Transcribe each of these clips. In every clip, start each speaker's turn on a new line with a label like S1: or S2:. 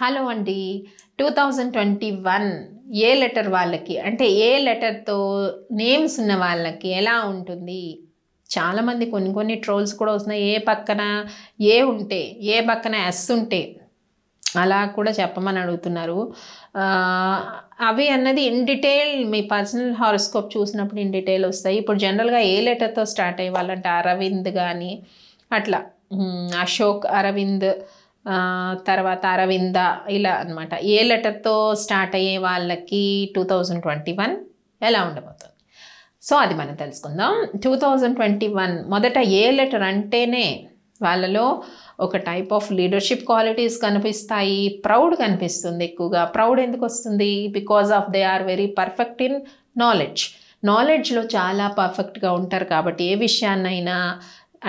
S1: hello అండి two thousand twenty one A letter వాళ్ళకి అంటే ఏ లెటర్తో నేమ్స్ ఉన్న వాళ్ళకి ఎలా ఉంటుంది చాలామంది కొన్ని కొన్ని ట్రోల్స్ కూడా వస్తున్నాయి ఏ పక్కన ఏ ఉంటే ఏ పక్కన ఎస్ ఉంటే అలా కూడా చెప్పమని అడుగుతున్నారు అవి అన్నది ఇన్ డీటెయిల్ మీ పర్సనల్ హారోస్కోప్ చూసినప్పుడు ఇన్ డీటెయిల్ వస్తాయి ఇప్పుడు జనరల్గా ఏ లెటర్తో స్టార్ట్ అయ్యి వాళ్ళంటే అరవింద్ కానీ అట్లా అశోక్ అరవింద్ తర్వాత అరవింద ఇలా అనమాట ఏ లెటర్తో స్టార్ట్ అయ్యే వాళ్ళకి టూ థౌజండ్ ట్వంటీ వన్ ఎలా ఉండబోతుంది సో అది మనం తెలుసుకుందాం టూ థౌజండ్ ట్వంటీ వన్ మొదట ఏ లెటర్ అంటేనే వాళ్ళలో ఒక టైప్ ఆఫ్ లీడర్షిప్ క్వాలిటీస్ కనిపిస్తాయి ప్రౌడ్ కనిపిస్తుంది ఎక్కువగా ప్రౌడ్ ఎందుకు వస్తుంది because of they are very perfect in knowledge నాలెడ్జ్లో చాలా పర్ఫెక్ట్గా ఉంటారు కాబట్టి ఏ విషయాన్నైనా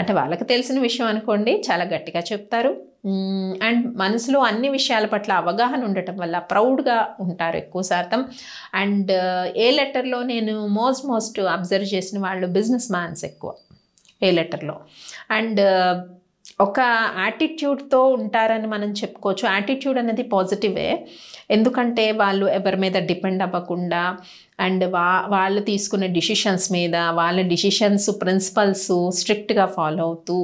S1: అంటే వాళ్ళకి తెలిసిన విషయం అనుకోండి చాలా గట్టిగా చెప్తారు అండ్ మనసులో అన్ని విషయాల పట్ల అవగాహన ఉండటం వల్ల ప్రౌడ్గా ఉంటారు ఎక్కువ శాతం అండ్ ఏ లెటర్లో నేను మోస్ట్ మోస్ట్ అబ్జర్వ్ చేసిన వాళ్ళు బిజినెస్ మ్యాన్స్ ఎక్కువ ఏ లెటర్లో అండ్ ఒక యాటిట్యూడ్తో ఉంటారని మనం చెప్పుకోవచ్చు యాటిట్యూడ్ అనేది పాజిటివే ఎందుకంటే వాళ్ళు ఎవరి మీద డిపెండ్ అవ్వకుండా అండ్ వా వాళ్ళు తీసుకునే డిసిషన్స్ మీద వాళ్ళ డిసిషన్స్ ప్రిన్సిపల్స్ స్ట్రిక్ట్గా ఫాలో అవుతూ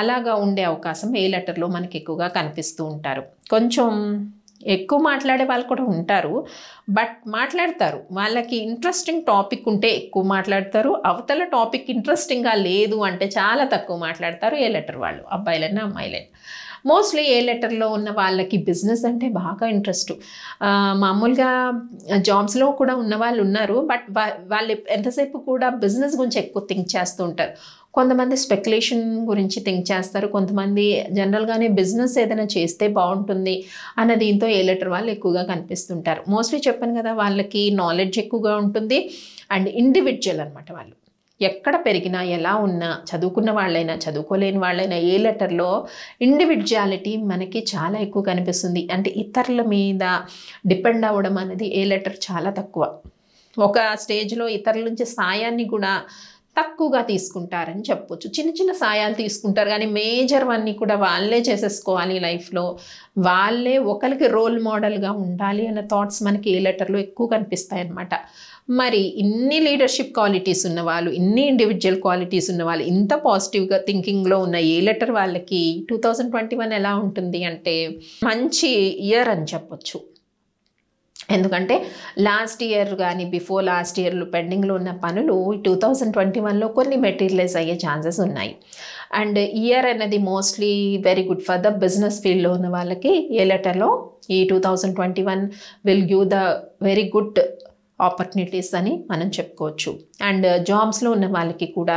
S1: అలాగా ఉండే అవకాశం ఏ లెటర్లో మనకి ఎక్కువగా కనిపిస్తూ ఉంటారు కొంచెం ఎక్కువ మాట్లాడే వాళ్ళు కూడా ఉంటారు బట్ మాట్లాడతారు వాళ్ళకి ఇంట్రెస్టింగ్ టాపిక్ ఉంటే ఎక్కువ మాట్లాడతారు అవతల టాపిక్ ఇంట్రెస్టింగ్గా లేదు అంటే చాలా తక్కువ మాట్లాడతారు ఏ లెటర్ వాళ్ళు అబ్బాయిలైనా అమ్మాయిలైనా మోస్ట్లీ ఏ లెటర్లో ఉన్న వాళ్ళకి బిజినెస్ అంటే బాగా ఇంట్రెస్ట్ మామూలుగా జాబ్స్లో కూడా ఉన్న వాళ్ళు ఉన్నారు బట్ వాళ్ళు ఎంతసేపు కూడా బిజినెస్ గురించి ఎక్కువ థింక్ చేస్తూ ఉంటారు కొంతమంది స్పెక్యులేషన్ గురించి థింక్ చేస్తారు కొంతమంది జనరల్గానే బిజినెస్ ఏదైనా చేస్తే బాగుంటుంది అన్న దీంతో ఏ లెటర్ వాళ్ళు ఎక్కువగా కనిపిస్తుంటారు మోస్ట్లీ చెప్పాను కదా వాళ్ళకి నాలెడ్జ్ ఎక్కువగా ఉంటుంది అండ్ ఇండివిజువల్ అనమాట వాళ్ళు ఎక్కడ పెరిగినా ఎలా ఉన్నా చదువుకున్న వాళ్ళైనా చదువుకోలేని వాళ్ళైనా ఏ లెటర్లో ఇండివిజువాలిటీ మనకి చాలా ఎక్కువ కనిపిస్తుంది అంటే ఇతరుల మీద డిపెండ్ అవ్వడం అనేది ఏ లెటర్ చాలా తక్కువ ఒక స్టేజ్లో ఇతరుల నుంచి సాయాన్ని కూడా తక్కువగా తీసుకుంటారని చెప్పొచ్చు చిన్న చిన్న సాయాలు తీసుకుంటారు కానీ మేజర్ అన్నీ కూడా వాళ్ళే చేసేసుకోవాలి లైఫ్లో వాళ్ళే ఒకరికి రోల్ మోడల్గా ఉండాలి అన్న థాట్స్ మనకి ఏ లెటర్లో ఎక్కువ కనిపిస్తాయి మరి ఇన్ని లీడర్షిప్ క్వాలిటీస్ ఉన్నవాళ్ళు ఇన్ని ఇండివిజువల్ క్వాలిటీస్ ఉన్నవాళ్ళు ఇంత పాజిటివ్గా థింకింగ్లో ఉన్న ఏ లెటర్ వాళ్ళకి టూ థౌజండ్ ట్వంటీ వన్ ఎలా ఉంటుంది అంటే మంచి ఇయర్ అని చెప్పొచ్చు ఎందుకంటే లాస్ట్ ఇయర్ కానీ బిఫోర్ లాస్ట్ ఇయర్లో పెండింగ్లో ఉన్న పనులు టూ థౌజండ్ ట్వంటీ వన్లో కొన్ని మెటీరియలైజ్ అయ్యే ఛాన్సెస్ ఉన్నాయి అండ్ ఇయర్ అనేది mostly very good for the business ఫీల్డ్లో ఉన్న వాళ్ళకి ఏ లెటర్లో ఈ two thousand twenty one will give the very good opportunities అని మనం చెప్పుకోవచ్చు అండ్ జాబ్స్లో uh, ఉన్న వాళ్ళకి కూడా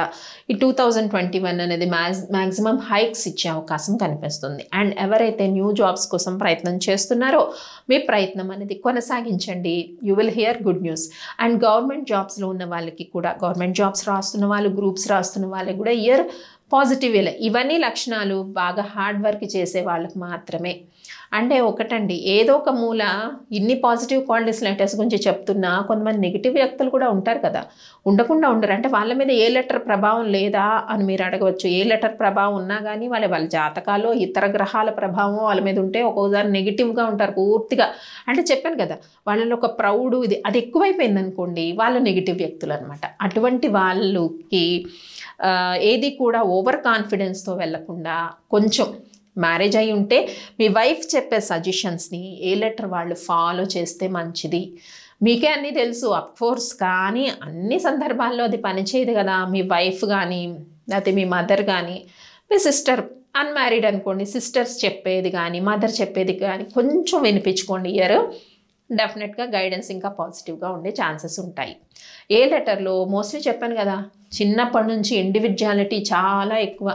S1: ఈ టూ థౌజండ్ ట్వంటీ వన్ అనేది మ్యాక్సిమం హైక్స్ ఇచ్చే అవకాశం కనిపిస్తుంది అండ్ ఎవరైతే న్యూ జాబ్స్ కోసం ప్రయత్నం చేస్తున్నారో మీ ప్రయత్నం అనేది కొనసాగించండి you will hear good news and government జాబ్స్లో ఉన్న వాళ్ళకి కూడా గవర్నమెంట్ జాబ్స్ రాస్తున్న వాళ్ళు గ్రూప్స్ రాస్తున్న వాళ్ళకి కూడా ఇయర్ పాజిటివ్ ఇవన్నీ లక్షణాలు బాగా హార్డ్ వర్క్ చేసే వాళ్ళకి మాత్రమే అంటే ఒకటండి ఏదో ఒక మూల ఇన్ని పాజిటివ్ క్వాలిటీస్ లెటర్స్ గురించి చెప్తున్నా కొంతమంది నెగిటివ్ వ్యక్తులు కూడా ఉంటారు కదా ఉండకుండా ఉండరు అంటే వాళ్ళ మీద ఏ లెటర్ ప్రభావం లేదా అని మీరు అడగవచ్చు ఏ లెటర్ ప్రభావం ఉన్నా కానీ వాళ్ళ వాళ్ళ జాతకాలు ఇతర గ్రహాల ప్రభావం వాళ్ళ మీద ఉంటే ఒక్కొక్కసారి నెగిటివ్గా ఉంటారు పూర్తిగా అంటే చెప్పాను కదా వాళ్ళలో ఒక ప్రౌడ్ ఇది అది ఎక్కువైపోయింది అనుకోండి వాళ్ళు నెగిటివ్ వ్యక్తులు అనమాట అటువంటి వాళ్ళకి ఏది కూడా ఓవర్ కాన్ఫిడెన్స్తో వెళ్లకుండా కొంచెం మ్యారేజ్ అయి ఉంటే మీ వైఫ్ చెప్పే సజెషన్స్ని ఏ లెటర్ వాళ్ళు ఫాలో చేస్తే మంచిది మీకే అన్నీ తెలుసు అఫ్కోర్స్ కానీ అన్ని సందర్భాల్లో అది పనిచేయదు కదా మీ వైఫ్ కానీ లేకపోతే మీ మదర్ కానీ మీ సిస్టర్ అన్మ్యారీడ్ అనుకోండి సిస్టర్స్ చెప్పేది కానీ మదర్ చెప్పేది కానీ కొంచెం వినిపించుకోండి ఇయర్ డెఫినెట్గా గైడెన్స్ ఇంకా పాజిటివ్గా ఉండే ఛాన్సెస్ ఉంటాయి ఏ లెటర్లో మోస్ట్లీ చెప్పాను కదా చిన్నప్పటి నుంచి ఇండివిజువాలిటీ చాలా ఎక్కువ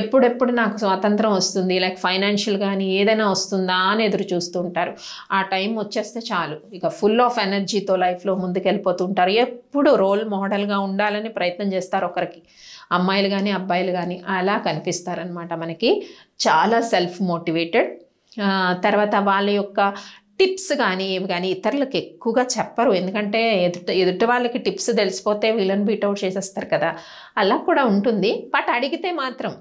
S1: ఎప్పుడెప్పుడు నాకు స్వాతంత్రం వస్తుంది లైక్ ఫైనాన్షియల్ కానీ ఏదైనా వస్తుందా అని ఎదురు చూస్తూ ఉంటారు ఆ టైం వచ్చేస్తే చాలు ఇక ఫుల్ ఆఫ్ ఎనర్జీతో లైఫ్లో ముందుకెళ్ళిపోతూ ఉంటారు ఎప్పుడు రోల్ మోడల్గా ఉండాలని ప్రయత్నం చేస్తారు ఒకరికి అమ్మాయిలు కానీ అబ్బాయిలు కానీ అలా కనిపిస్తారనమాట మనకి చాలా సెల్ఫ్ మోటివేటెడ్ తర్వాత వాళ్ళ యొక్క టిప్స్ కానీ ఏమి కానీ ఇతరులకు ఎక్కువగా చెప్పరు ఎందుకంటే ఎదుట ఎదుటి వాళ్ళకి టిప్స్ తెలిసిపోతే వీళ్ళని బీటౌట్ చేసేస్తారు కదా అలా కూడా ఉంటుంది బట్ అడిగితే మాత్రం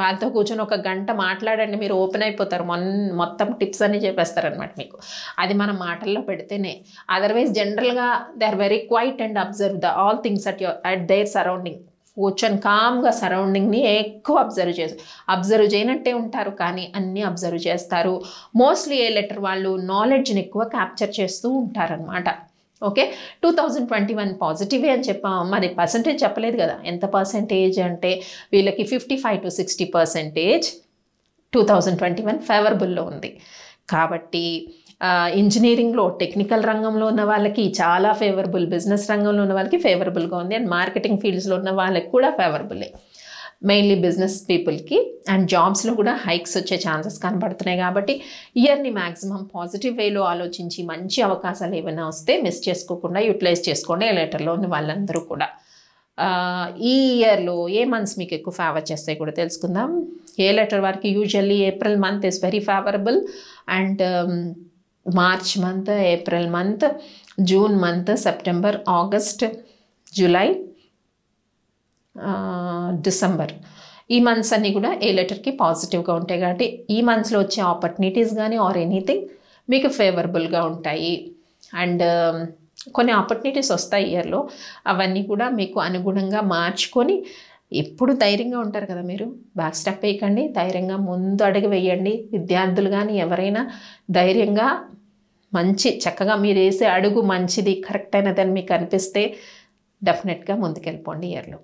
S1: వాళ్ళతో కూర్చొని ఒక గంట మాట్లాడండి మీరు ఓపెన్ అయిపోతారు మొన్ మొత్తం టిప్స్ అన్నీ చెప్పేస్తారనమాట మీకు అది మన మాటల్లో పెడితేనే అదర్వైజ్ జనరల్గా they are very quiet and observe the all things at your at their surrounding కూర్చొని కామ్గా సరౌండింగ్ని ఎక్కువ అబ్జర్వ్ చేస్తారు అబ్జర్వ్ చేయనట్టే ఉంటారు కానీ అన్నీ అబ్జర్వ్ చేస్తారు మోస్ట్లీ ఏ లెటర్ వాళ్ళు నాలెడ్జ్ని ఎక్కువ క్యాప్చర్ చేస్తూ ఉంటారనమాట okay two thousand twenty one పాజిటివే అని చెప్పాం మరి పర్సంటేజ్ చెప్పలేదు కదా ఎంత పర్సంటేజ్ అంటే వీళ్ళకి fifty five to sixty percentage two thousand twenty one ఫేవరబుల్లో ఉంది కాబట్టి ఇంజనీరింగ్లో టెక్నికల్ రంగంలో ఉన్న వాళ్ళకి చాలా ఫేవరబుల్ బిజినెస్ రంగంలో ఉన్న వాళ్ళకి ఫేవరబుల్గా ఉంది అండ్ మార్కెటింగ్ ఫీల్డ్స్లో ఉన్న వాళ్ళకి కూడా ఫేవరబులే మెయిన్లీ బిజినెస్ పీపుల్కి అండ్ జాబ్స్లో కూడా హైక్స్ వచ్చే ఛాన్సెస్ కనబడుతున్నాయి కాబట్టి ఇయర్ని మ్యాక్సిమం పాజిటివ్ వేలో ఆలోచించి మంచి అవకాశాలు ఏమైనా వస్తే మిస్ చేసుకోకుండా యూటిలైజ్ చేసుకోండి లెటర్లో ఉన్న వాళ్ళందరూ కూడా ఈ ఇయర్లో ఏ మంత్స్ మీకు ఎక్కువ ఫేవర్ చేస్తాయి కూడా తెలుసుకుందాం ఏ లెటర్ వారికి usually April month is very favourable and March month April month June month September August July December ఈ మంత్స్ అన్నీ కూడా ఏ లెటర్కి పాజిటివ్గా ఉంటాయి కాబట్టి ఈ మంత్స్లో వచ్చే ఆపర్చునిటీస్ కానీ ఆర్ ఎనీథింగ్ మీకు ఫేవరబుల్గా ఉంటాయి అండ్ um, కొన్ని ఆపర్చునిటీస్ వస్తాయి ఇయర్లో అవన్నీ కూడా మీకు అనుగుణంగా మార్చుకొని ఎప్పుడు ధైర్యంగా ఉంటారు కదా మీరు బ్యాక్ స్టెప్ వేయకండి ధైర్యంగా ముందు అడుగు వేయండి విద్యార్థులు కానీ ఎవరైనా ధైర్యంగా మంచి చక్కగా మీరు వేసే అడుగు మంచిది కరెక్ట్ అయినదని మీకు అనిపిస్తే డెఫినెట్గా ముందుకెళ్ళిపోండి ఇయర్లో